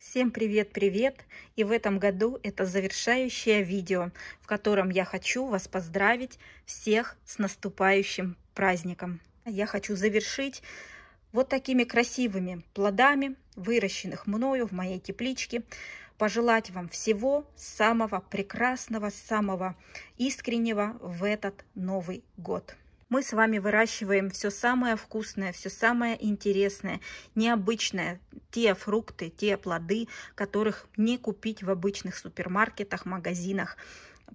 Всем привет-привет! И в этом году это завершающее видео, в котором я хочу вас поздравить всех с наступающим праздником. Я хочу завершить вот такими красивыми плодами, выращенных мною в моей тепличке, пожелать вам всего самого прекрасного, самого искреннего в этот Новый год мы с вами выращиваем все самое вкусное, все самое интересное, необычное, те фрукты, те плоды, которых не купить в обычных супермаркетах, магазинах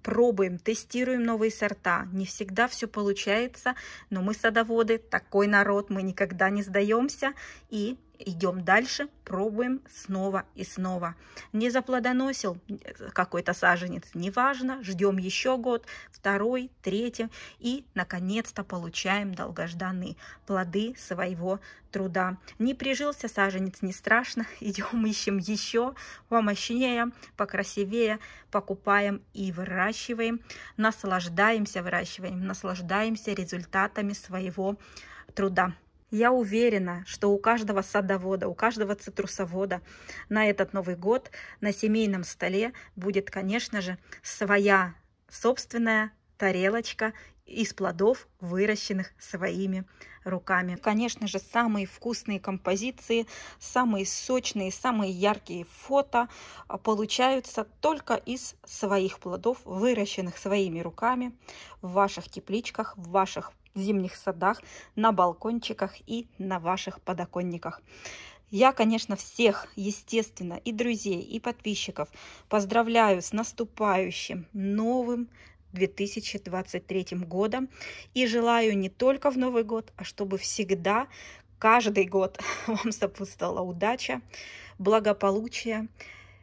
пробуем, тестируем новые сорта. Не всегда все получается, но мы садоводы, такой народ, мы никогда не сдаемся и идем дальше, пробуем снова и снова. Не заплодоносил какой-то саженец, неважно, ждем еще год, второй, третий, и, наконец-то, получаем долгожданные плоды своего труда. Не прижился саженец, не страшно, идем ищем еще, помощнее, покрасивее, покупаем и выращиваем, наслаждаемся выращиванием, наслаждаемся результатами своего труда. Я уверена, что у каждого садовода, у каждого цитрусовода на этот Новый год на семейном столе будет, конечно же, своя собственная тарелочка из плодов, выращенных своими руками. Конечно же, самые вкусные композиции, самые сочные, самые яркие фото получаются только из своих плодов, выращенных своими руками в ваших тепличках, в ваших зимних садах, на балкончиках и на ваших подоконниках. Я, конечно, всех, естественно, и друзей, и подписчиков поздравляю с наступающим новым 2023 годом и желаю не только в Новый год, а чтобы всегда, каждый год вам сопутствовала удача, благополучие,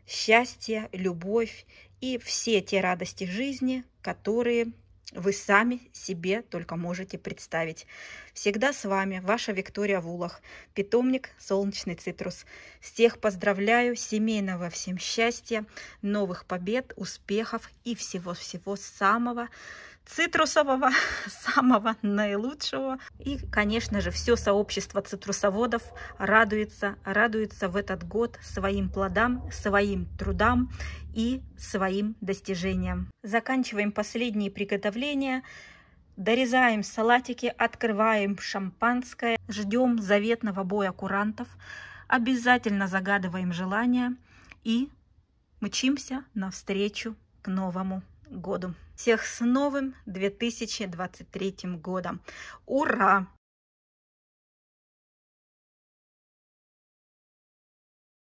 счастье, любовь и все те радости жизни, которые вы сами себе только можете представить. Всегда с вами ваша Виктория Вулах, питомник «Солнечный цитрус». Всех поздравляю, семейного всем счастья, новых побед, успехов и всего-всего самого-самого цитрусового, самого наилучшего. И, конечно же, все сообщество цитрусоводов радуется, радуется в этот год своим плодам, своим трудам и своим достижениям. Заканчиваем последние приготовления. Дорезаем салатики, открываем шампанское, ждем заветного боя курантов, обязательно загадываем желания и мчимся навстречу к новому году. Всех с новым 2023 годом. Ура!